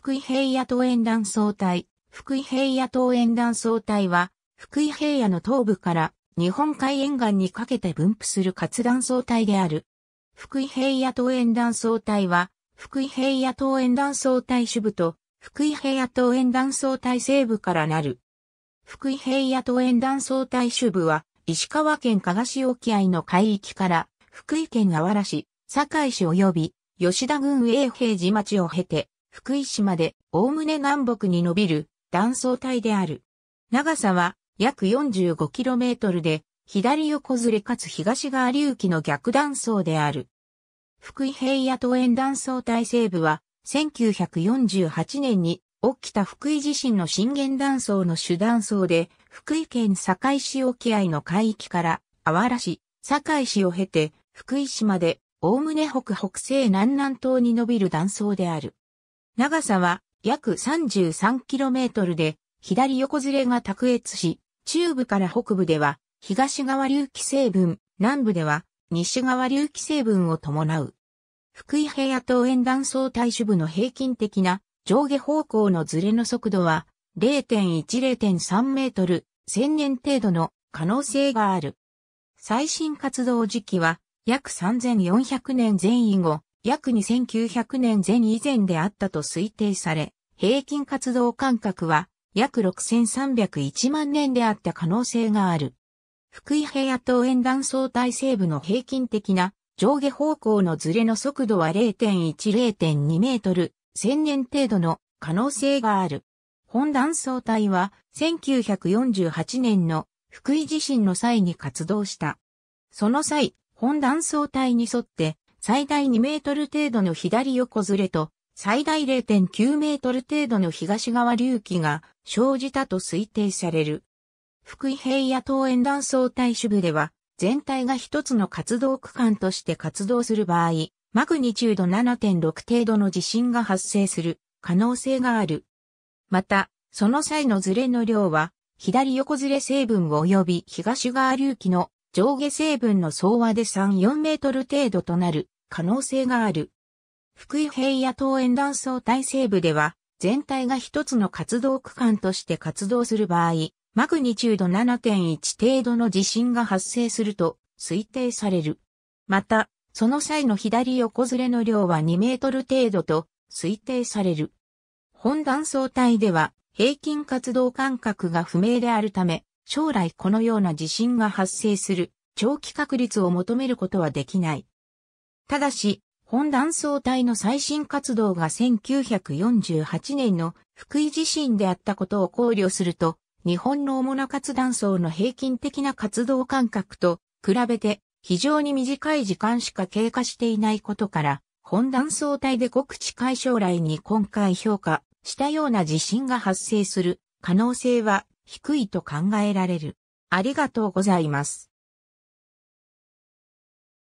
福井平野桃園断層帯。福井平野桃園断層帯は、福井平野の東部から日本海沿岸にかけて分布する活断層帯である。福井平野桃園断層帯は、福井平野桃園断層帯支部と、福井平野桃園断層帯西部からなる。福井平野桃園断層帯支部は、石川県加賀市沖合の海域から、福井県あわら市、堺市及び、吉田郡永平寺町を経て、福井市まで、おおむね南北に伸びる断層帯である。長さは約 45km で、左横ずれかつ東側流域の逆断層である。福井平野東園断層帯西部は、1948年に起きた福井地震の震源断層の主断層で、福井県堺市沖合の海域から、あわら市、堺市を経て、福井市まで、おおむね北北西南南東に伸びる断層である。長さは約 33km で、左横ずれが卓越し、中部から北部では東側流気成分、南部では西側流気成分を伴う。福井平野島沿断層体主部の平均的な上下方向のずれの速度は0.1-0.3メートル、1000年程度の可能性がある。最新活動時期は約3400年前以後、約2900年前以前であったと推定され、平均活動間隔は約6301万年であった可能性がある。福井平野島沿断層体西部の平均的な上下方向のズレの速度は0.10.2メートル、1000年程度の可能性がある。本断層帯は1948年の福井地震の際に活動した。その際、本断層帯に沿って最大2メートル程度の左横ずれと、最大0.9メートル程度の東側隆起が生じたと推定される。福井平野東沿断層帯主部では、全体が一つの活動区間として活動する場合、マグニチュード7.6程度の地震が発生する可能性がある。また、その際のずれの量は、左横ずれ成分及び東側隆起の上下成分の総和で3、4メートル程度となる可能性がある。福井平野東沿断層体西部では、全体が一つの活動区間として活動する場合、マグニチュード7.1程度の地震が発生すると推定される。また、その際の左横ずれの量は2メートル程度と推定される。本断層帯では平均活動間隔が不明であるため、将来このような地震が発生する長期確率を求めることはできない。ただし、本断層帯の最新活動が1948年の福井地震であったことを考慮すると、日本の主な活断層の平均的な活動間隔と比べて非常に短い時間しか経過していないことから、本断層帯でごく近い将来に今回評価したような地震が発生する可能性は低いと考えられる。ありがとうございます。